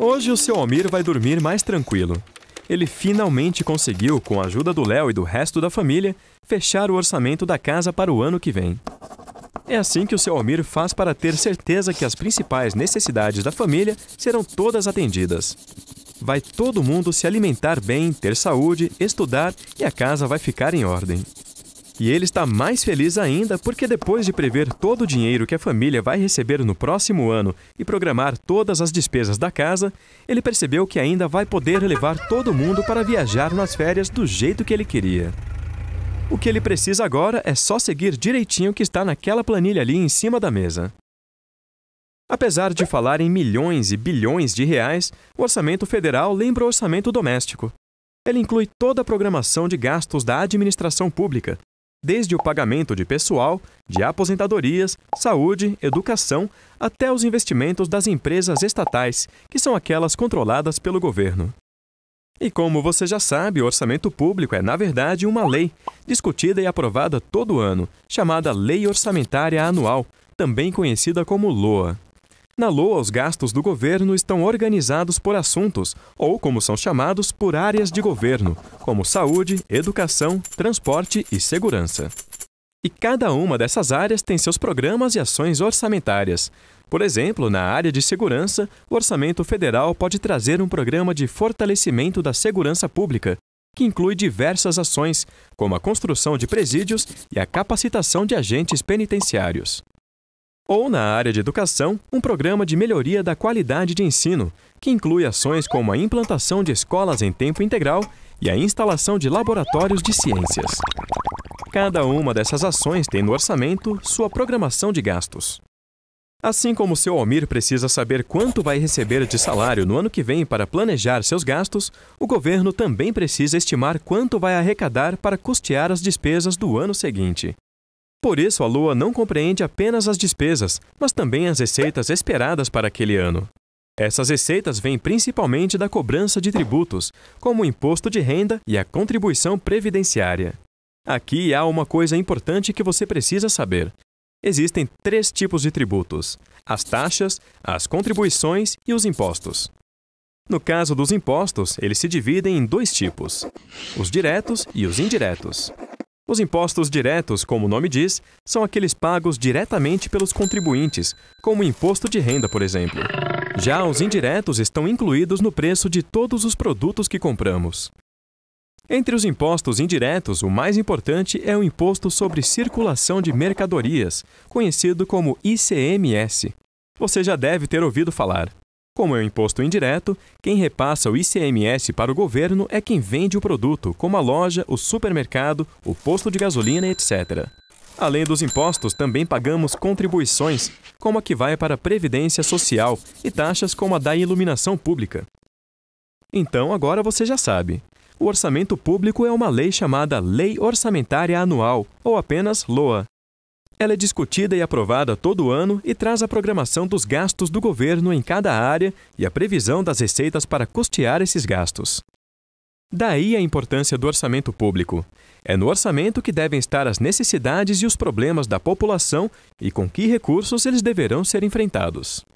Hoje o seu Almir vai dormir mais tranquilo. Ele finalmente conseguiu, com a ajuda do Léo e do resto da família, fechar o orçamento da casa para o ano que vem. É assim que o seu Almir faz para ter certeza que as principais necessidades da família serão todas atendidas. Vai todo mundo se alimentar bem, ter saúde, estudar e a casa vai ficar em ordem. E ele está mais feliz ainda porque, depois de prever todo o dinheiro que a família vai receber no próximo ano e programar todas as despesas da casa, ele percebeu que ainda vai poder levar todo mundo para viajar nas férias do jeito que ele queria. O que ele precisa agora é só seguir direitinho o que está naquela planilha ali em cima da mesa. Apesar de falar em milhões e bilhões de reais, o orçamento federal lembra o orçamento doméstico. Ele inclui toda a programação de gastos da administração pública, desde o pagamento de pessoal, de aposentadorias, saúde, educação, até os investimentos das empresas estatais, que são aquelas controladas pelo governo. E como você já sabe, o orçamento público é, na verdade, uma lei, discutida e aprovada todo ano, chamada Lei Orçamentária Anual, também conhecida como LOA. Na Lua, os gastos do governo estão organizados por assuntos, ou como são chamados, por áreas de governo, como saúde, educação, transporte e segurança. E cada uma dessas áreas tem seus programas e ações orçamentárias. Por exemplo, na área de segurança, o orçamento federal pode trazer um programa de fortalecimento da segurança pública, que inclui diversas ações, como a construção de presídios e a capacitação de agentes penitenciários. Ou, na área de educação, um programa de melhoria da qualidade de ensino, que inclui ações como a implantação de escolas em tempo integral e a instalação de laboratórios de ciências. Cada uma dessas ações tem no orçamento sua programação de gastos. Assim como seu Almir precisa saber quanto vai receber de salário no ano que vem para planejar seus gastos, o governo também precisa estimar quanto vai arrecadar para custear as despesas do ano seguinte. Por isso, a Lua não compreende apenas as despesas, mas também as receitas esperadas para aquele ano. Essas receitas vêm principalmente da cobrança de tributos, como o imposto de renda e a contribuição previdenciária. Aqui há uma coisa importante que você precisa saber. Existem três tipos de tributos: as taxas, as contribuições e os impostos. No caso dos impostos, eles se dividem em dois tipos: os diretos e os indiretos. Os impostos diretos, como o nome diz, são aqueles pagos diretamente pelos contribuintes, como o imposto de renda, por exemplo. Já os indiretos estão incluídos no preço de todos os produtos que compramos. Entre os impostos indiretos, o mais importante é o Imposto sobre Circulação de Mercadorias, conhecido como ICMS. Você já deve ter ouvido falar. Como é um imposto indireto, quem repassa o ICMS para o governo é quem vende o produto, como a loja, o supermercado, o posto de gasolina, etc. Além dos impostos, também pagamos contribuições, como a que vai para a Previdência Social e taxas como a da iluminação pública. Então, agora você já sabe. O orçamento público é uma lei chamada Lei Orçamentária Anual, ou apenas LOA, ela é discutida e aprovada todo ano e traz a programação dos gastos do governo em cada área e a previsão das receitas para custear esses gastos. Daí a importância do orçamento público. É no orçamento que devem estar as necessidades e os problemas da população e com que recursos eles deverão ser enfrentados.